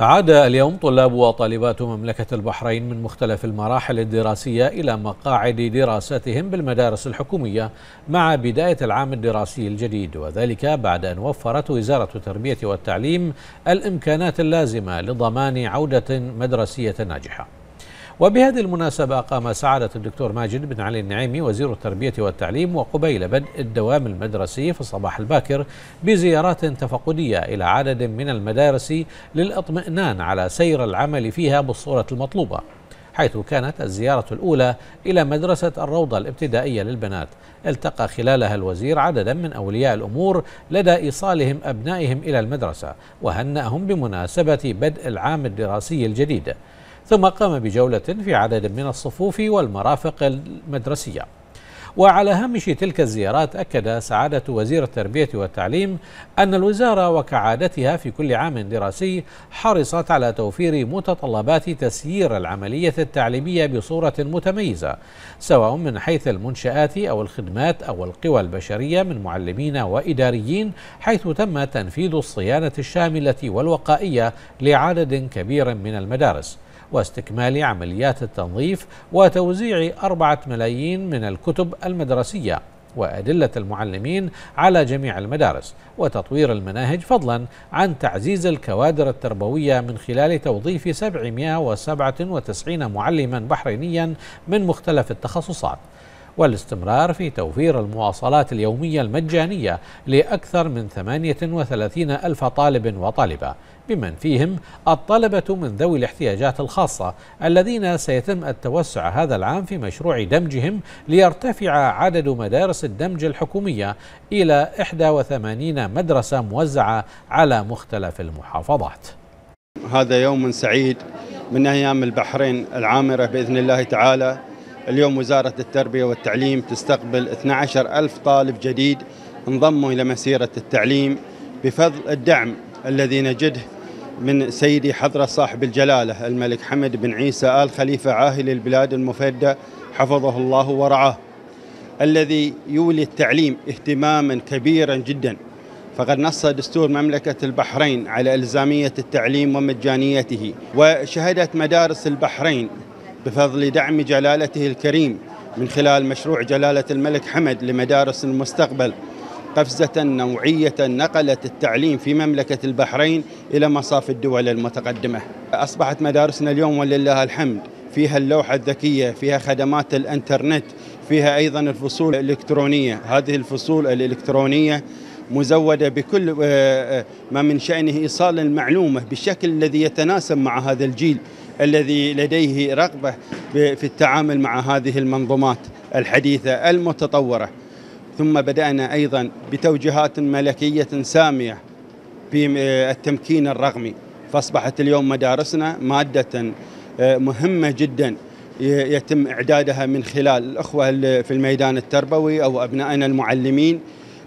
عاد اليوم طلاب وطالبات مملكة البحرين من مختلف المراحل الدراسية إلى مقاعد دراستهم بالمدارس الحكومية مع بداية العام الدراسي الجديد وذلك بعد أن وفرت وزارة التربية والتعليم الإمكانات اللازمة لضمان عودة مدرسية ناجحة وبهذه المناسبة قام سعادة الدكتور ماجد بن علي النعيمي وزير التربية والتعليم وقبيل بدء الدوام المدرسي في الصباح الباكر بزيارات تفقدية إلى عدد من المدارس للإطمئنان على سير العمل فيها بالصورة المطلوبة حيث كانت الزيارة الأولى إلى مدرسة الروضة الابتدائية للبنات التقى خلالها الوزير عددا من أولياء الأمور لدى إيصالهم أبنائهم إلى المدرسة وهنأهم بمناسبة بدء العام الدراسي الجديد ثم قام بجولة في عدد من الصفوف والمرافق المدرسية وعلى هامش تلك الزيارات أكد سعادة وزير التربية والتعليم أن الوزارة وكعادتها في كل عام دراسي حرصت على توفير متطلبات تسيير العملية التعليمية بصورة متميزة سواء من حيث المنشآت أو الخدمات أو القوى البشرية من معلمين وإداريين حيث تم تنفيذ الصيانة الشاملة والوقائية لعدد كبير من المدارس واستكمال عمليات التنظيف وتوزيع أربعة ملايين من الكتب المدرسية وأدلة المعلمين على جميع المدارس وتطوير المناهج فضلا عن تعزيز الكوادر التربوية من خلال توظيف 797 معلما بحرينيا من مختلف التخصصات والاستمرار في توفير المواصلات اليومية المجانية لأكثر من 38 ألف طالب وطالبة بمن فيهم الطلبة من ذوي الاحتياجات الخاصة الذين سيتم التوسع هذا العام في مشروع دمجهم ليرتفع عدد مدارس الدمج الحكومية إلى 81 مدرسة موزعة على مختلف المحافظات هذا يوم سعيد من أيام البحرين العامرة بإذن الله تعالى اليوم وزارة التربية والتعليم تستقبل 12 ألف طالب جديد انضموا إلى مسيرة التعليم بفضل الدعم الذي نجده من سيدي حضرة صاحب الجلالة الملك حمد بن عيسى آل خليفة عاهل البلاد المفدى حفظه الله ورعاه الذي يولي التعليم اهتماما كبيرا جدا فقد نص دستور مملكة البحرين على إلزامية التعليم ومجانيته وشهدت مدارس البحرين بفضل دعم جلالته الكريم من خلال مشروع جلالة الملك حمد لمدارس المستقبل قفزة نوعية نقلت التعليم في مملكة البحرين إلى مصاف الدول المتقدمة أصبحت مدارسنا اليوم ولله الحمد فيها اللوحة الذكية فيها خدمات الإنترنت فيها أيضا الفصول الإلكترونية هذه الفصول الإلكترونية مزودة بكل آه، آه، ما من شأنه إيصال المعلومة بالشكل الذي يتناسب مع هذا الجيل الذي لديه رغبة في التعامل مع هذه المنظومات الحديثة المتطورة ثم بدأنا أيضا بتوجيهات ملكية سامية في آه، التمكين الرقمي فأصبحت اليوم مدارسنا مادة آه، مهمة جدا يتم إعدادها من خلال الأخوة في الميدان التربوي أو أبنائنا المعلمين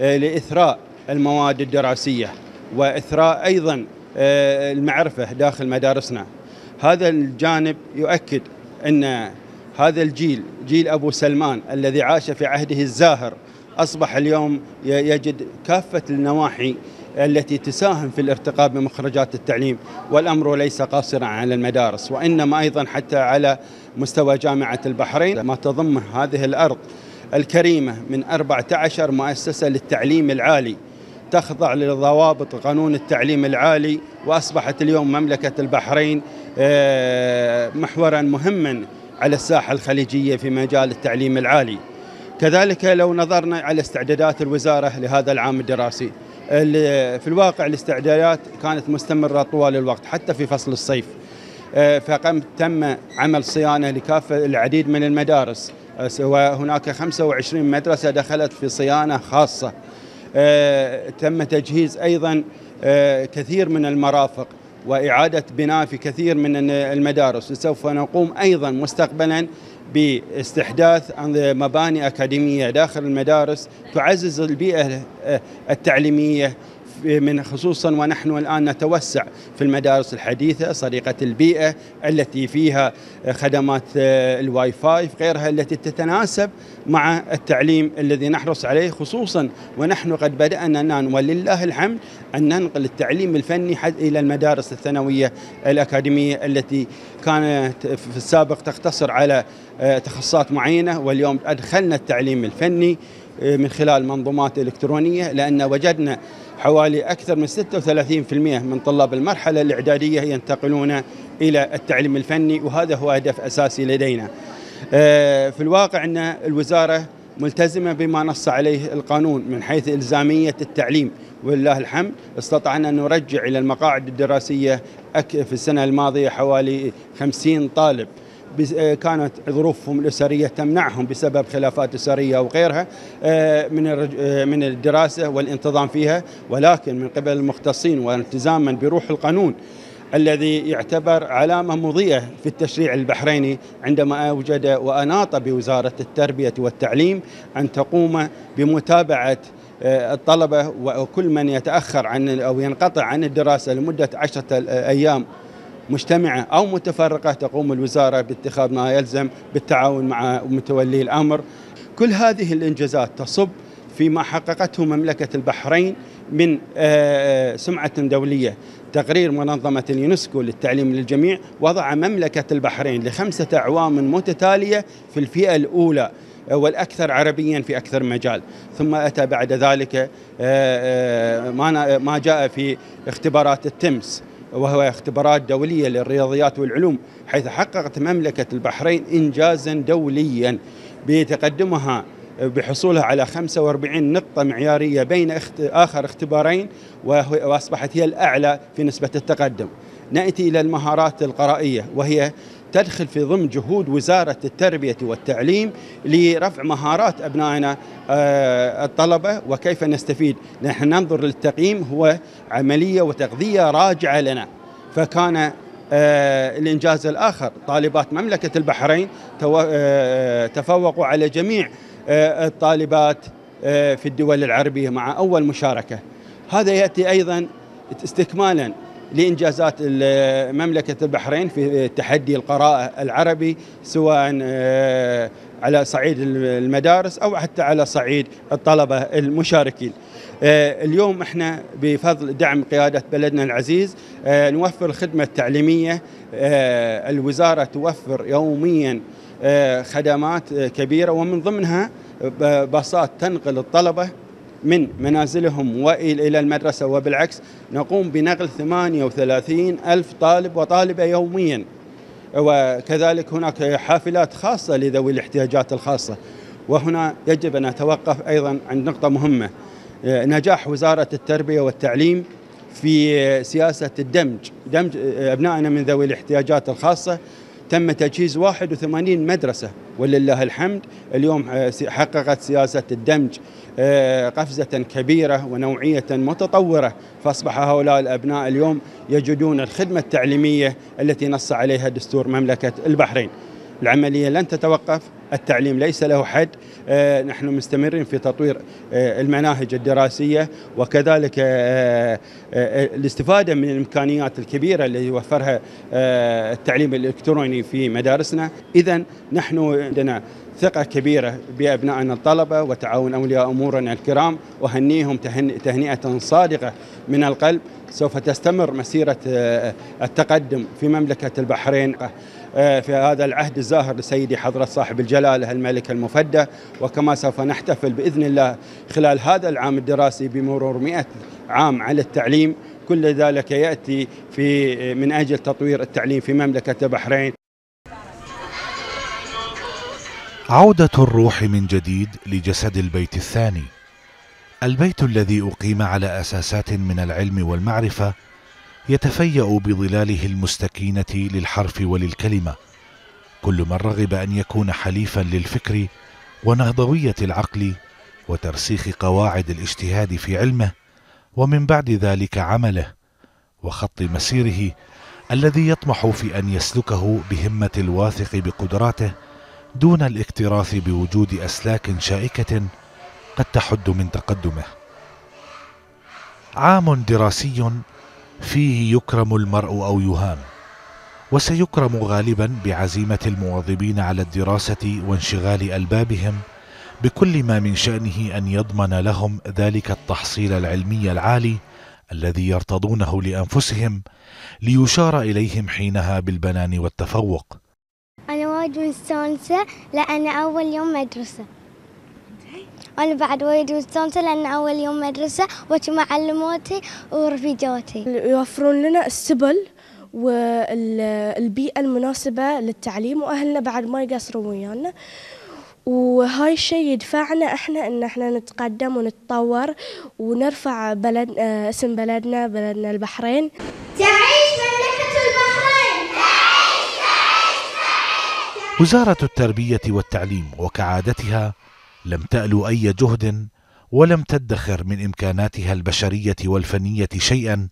آه، لإثراء المواد الدراسية وإثراء أيضا المعرفة داخل مدارسنا هذا الجانب يؤكد أن هذا الجيل جيل أبو سلمان الذي عاش في عهده الزاهر أصبح اليوم يجد كافة النواحي التي تساهم في الارتقاء بمخرجات التعليم والأمر ليس قاصرا على المدارس وإنما أيضا حتى على مستوى جامعة البحرين ما تضمه هذه الأرض الكريمة من 14 مؤسسة للتعليم العالي تخضع لضوابط قانون التعليم العالي وأصبحت اليوم مملكة البحرين آه، محورا مهما على الساحة الخليجية في مجال التعليم العالي كذلك لو نظرنا على استعدادات الوزارة لهذا العام الدراسي في الواقع الاستعدادات كانت مستمرة طوال الوقت حتى في فصل الصيف آه، فقم تم عمل صيانة لكافة العديد من المدارس وهناك 25 مدرسة دخلت في صيانة خاصة آه، تم تجهيز أيضا آه، كثير من المرافق وإعادة بناء في كثير من المدارس وسوف نقوم أيضا مستقبلا باستحداث مباني أكاديمية داخل المدارس تعزز البيئة آه، التعليمية من خصوصا ونحن الآن نتوسع في المدارس الحديثة صديقة البيئة التي فيها خدمات آه، الواي فاي غيرها التي تتناسب مع التعليم الذي نحرص عليه خصوصا ونحن قد بدأنا ولله الحمد أن ننقل التعليم الفني إلى المدارس الثانوية الأكاديمية التي كانت في السابق تقتصر على آه، تخصصات معينة واليوم أدخلنا التعليم الفني إيه، من خلال منظومات إلكترونية لأن وجدنا حوالي أكثر من 36% من طلاب المرحلة الإعدادية ينتقلون إلى التعليم الفني وهذا هو هدف أساسي لدينا إيه، في الواقع أن الوزارة ملتزمة بما نص عليه القانون من حيث إلزامية التعليم ولله الحمد استطعنا أن نرجع إلى المقاعد الدراسية في السنة الماضية حوالي 50 طالب آه، كانت ظروفهم الاسريه تمنعهم بسبب خلافات اسريه وغيرها آه، من آه، من الدراسه والانتظام فيها ولكن من قبل المختصين والتزاما بروح القانون الذي يعتبر علامة مضيئة في التشريع البحريني عندما أوجد وأناط بوزارة التربية والتعليم أن تقوم بمتابعة الطلبة وكل من يتأخر عن أو ينقطع عن الدراسة لمدة عشرة أيام مجتمعة أو متفرقة تقوم الوزارة باتخاذ ما يلزم بالتعاون مع متولي الأمر كل هذه الإنجازات تصب فيما حققته مملكة البحرين من آه، آه، سمعة دولية تقرير منظمة اليونسكو للتعليم للجميع وضع مملكة البحرين لخمسة أعوام متتالية في الفئة الأولى آه، والأكثر عربيا في أكثر مجال ثم أتى بعد ذلك ما جاء في اختبارات التمس وهو اختبارات دولية للرياضيات والعلوم حيث حققت مملكة البحرين إنجازا دوليا بتقدمها بحصولها على 45 نقطة معيارية بين آخر اختبارين وأصبحت هي الأعلى في نسبة التقدم نأتي إلى المهارات القرائية وهي تدخل في ضمن جهود وزارة التربية والتعليم لرفع مهارات أبنائنا آه، الطلبة وكيف نستفيد نحن ننظر للتقييم هو عملية وتغذية راجعة لنا فكان آه، الإنجاز الآخر طالبات مملكة البحرين آه، تفوقوا على جميع الطالبات في الدول العربية مع أول مشاركة هذا يأتي أيضا استكمالا لإنجازات مملكة البحرين في تحدي القراءة العربي سواء آه، على صعيد المدارس أو حتى على صعيد الطلبة المشاركين آه، اليوم احنا بفضل دعم قيادة بلدنا العزيز آه، نوفر الخدمة التعليمية الوزارة توفر يوميا خدمات كبيرة ومن ضمنها باصات تنقل الطلبة من منازلهم وإلى المدرسة وبالعكس نقوم بنقل 38 ألف طالب وطالبة يوميا وكذلك هناك حافلات خاصة لذوي الاحتياجات الخاصة وهنا يجب أن أتوقف أيضا عند نقطة مهمة نجاح وزارة التربية والتعليم في سياسة الدمج دمج أبنائنا من ذوي الاحتياجات الخاصة تم تجهيز 81 مدرسة ولله الحمد اليوم آه، حققت سياسة الدمج آه، قفزة كبيرة ونوعية متطورة فأصبح هؤلاء الأبناء اليوم يجدون الخدمة التعليمية التي نص عليها دستور مملكة البحرين العملية لن تتوقف التعليم ليس له حد آه، نحن مستمرين في تطوير آه، المناهج الدراسية وكذلك آه، الاستفادة من الإمكانيات الكبيرة التي يوفرها التعليم الإلكتروني في مدارسنا إذا نحن عندنا ثقة كبيرة بأبنائنا الطلبة وتعاون أولياء أمورنا الكرام وهنيهم تهنئة صادقة من القلب سوف تستمر مسيرة آه، التقدم في مملكة البحرين آه، في هذا العهد الزاهر لسيدي حضرة صاحب الجلالة الملك المفدى وكما سوف نحتفل بإذن الله خلال هذا العام الدراسي بمرور 100 عام على التعليم كل ذلك ياتي في آه، من اجل تطوير التعليم في مملكه البحرين عودة الروح من جديد لجسد البيت الثاني البيت الذي أقيم على أساسات من العلم والمعرفة يتفيأ بظلاله المستكينة للحرف وللكلمة كل من رغب أن يكون حليفا للفكر ونهضوية العقل وترسيخ قواعد الاجتهاد في علمه ومن بعد ذلك عمله وخط مسيره الذي يطمح في أن يسلكه بهمة الواثق بقدراته دون الاكتراث بوجود أسلاك شائكة قد تحد من تقدمه. عام دراسي فيه يكرم المرء أو يهان، وسيكرم غالبا بعزيمة المواظبين على الدراسة وانشغال ألبابهم بكل ما من شأنه أن يضمن لهم ذلك التحصيل العلمي العالي الذي يرتضونه لأنفسهم ليشار إليهم حينها بالبنان والتفوق وايد مستانسة لأن أول يوم مدرسة أنا بعد وايد مستانسة لأن أول يوم مدرسة وأتي معلماتي ورفيجاتي يوفرون لنا السبل والبيئة المناسبة للتعليم وأهلنا بعد ما يقصروا ويانا وهاي الشيء يدفعنا احنا ان احنا نتقدم ونتطور ونرفع بلد اسم بلدنا بلدنا البحرين وزارة التربية والتعليم وكعادتها لم تألو أي جهد ولم تدخر من إمكاناتها البشرية والفنية شيئا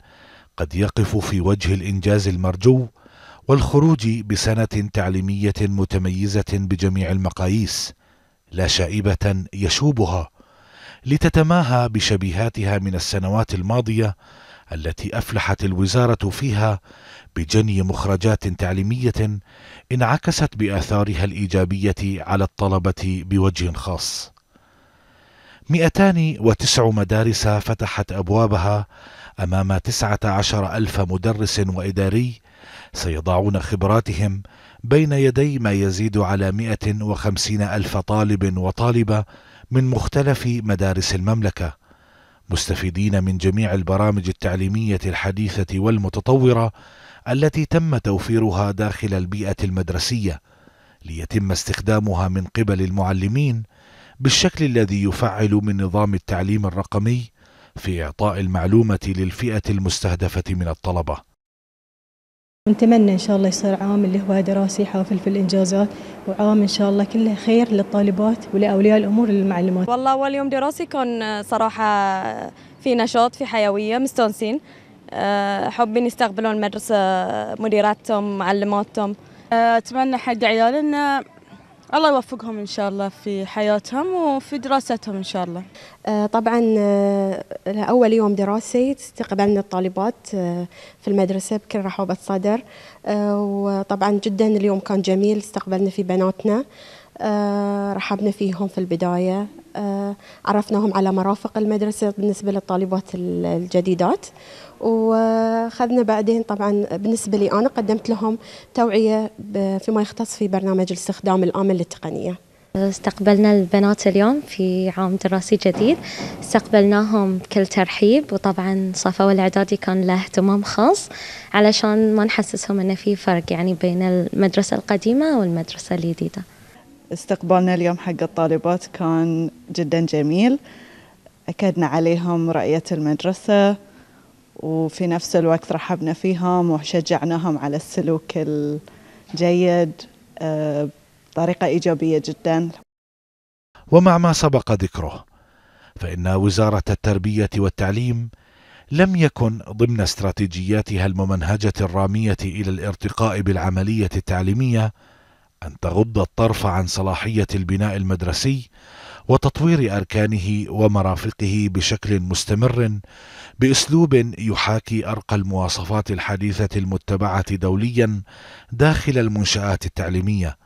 قد يقف في وجه الإنجاز المرجو والخروج بسنة تعليمية متميزة بجميع المقاييس لا شائبة يشوبها لتتماهى بشبيهاتها من السنوات الماضية التي افلحت الوزاره فيها بجني مخرجات تعليميه انعكست باثارها الايجابيه على الطلبه بوجه خاص 209 مدارس فتحت أبوابها أمام 19000 ألف مدرس وإداري سيضعون خبراتهم بين يدي ما يزيد على 150 ألف طالب وطالبة من مختلف مدارس المملكة مستفيدين من جميع البرامج التعليمية الحديثة والمتطورة التي تم توفيرها داخل البيئة المدرسية ليتم استخدامها من قبل المعلمين بالشكل الذي يفعل من نظام التعليم الرقمي في إعطاء المعلومة للفئة المستهدفة من الطلبة نتمنى ان شاء الله يصير عام اللي هو دراسي حافل في الانجازات وعام ان شاء الله كله خير للطالبات ولاولياء الامور للمعلمات. والله اول يوم دراسي كان آه، صراحه في نشاط في حيويه مستانسين آه، حابين يستقبلون المدرسه مديراتهم معلماتهم. آه، اتمنى حق عيالنا الله يوفقهم إن شاء الله في حياتهم وفي دراستهم إن شاء الله آه، طبعا آه، أول يوم دراسي استقبلنا الطالبات آه، في المدرسة بكل رحابة صدر وطبعا جدا اليوم كان جميل استقبلنا في بناتنا رحبنا فيهم في البداية عرفناهم على مرافق المدرسة بالنسبة للطالبات الجديدات وخذنا بعدين طبعا بالنسبه لي انا قدمت لهم توعيه فيما يختص في برنامج الاستخدام الامن للتقنيه استقبلنا البنات اليوم في عام دراسي جديد استقبلناهم بكل ترحيب وطبعا صفا الإعدادي كان له اهتمام خاص علشان ما نحسسهم أنه في فرق يعني بين المدرسة القديمة والمدرسة الجديدة استقبالنا اليوم حق الطالبات كان جدا جميل أكدنا عليهم رؤيه المدرسة وفي نفس الوقت رحبنا فيهم وشجعناهم على السلوك الجيد آه، بطريقة إيجابية جدا ومع ما سبق ذكره فإن وزارة التربية والتعليم لم يكن ضمن استراتيجياتها الممنهجة الرامية إلى الارتقاء بالعملية التعليمية أن تغض الطرف عن صلاحية البناء المدرسي وتطوير اركانه ومرافقه بشكل مستمر باسلوب يحاكي ارقى المواصفات الحديثه المتبعه دوليا داخل المنشات التعليميه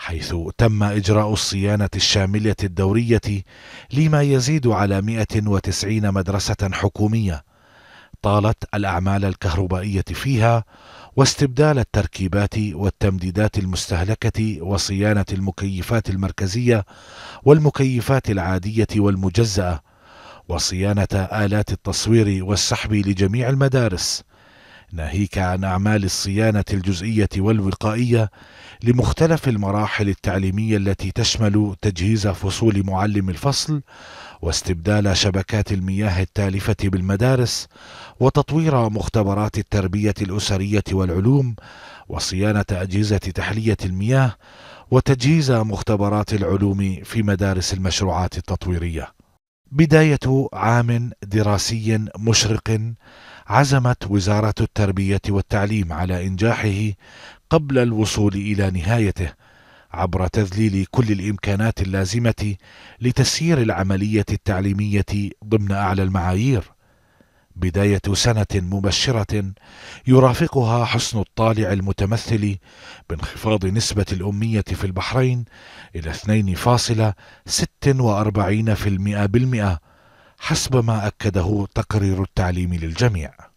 حيث تم إجراء الصيانة الشاملة الدورية لما يزيد على 190 مدرسة حكومية طالت الأعمال الكهربائية فيها واستبدال التركيبات والتمديدات المستهلكة وصيانة المكيفات المركزية والمكيفات العادية والمجزأة وصيانة آلات التصوير والسحب لجميع المدارس ناهيك عن أعمال الصيانة الجزئية والوقائية لمختلف المراحل التعليمية التي تشمل تجهيز فصول معلم الفصل واستبدال شبكات المياه التالفه بالمدارس وتطوير مختبرات التربيه الاسريه والعلوم وصيانه اجهزه تحليه المياه وتجهيز مختبرات العلوم في مدارس المشروعات التطويريه بدايه عام دراسي مشرق عزمت وزاره التربيه والتعليم على انجاحه قبل الوصول الى نهايته عبر تذليل كل الامكانات اللازمه لتسيير العمليه التعليميه ضمن اعلى المعايير بدايه سنه مبشره يرافقها حسن الطالع المتمثل بانخفاض نسبه الاميه في البحرين الى 2.46% حسب ما اكده تقرير التعليم للجميع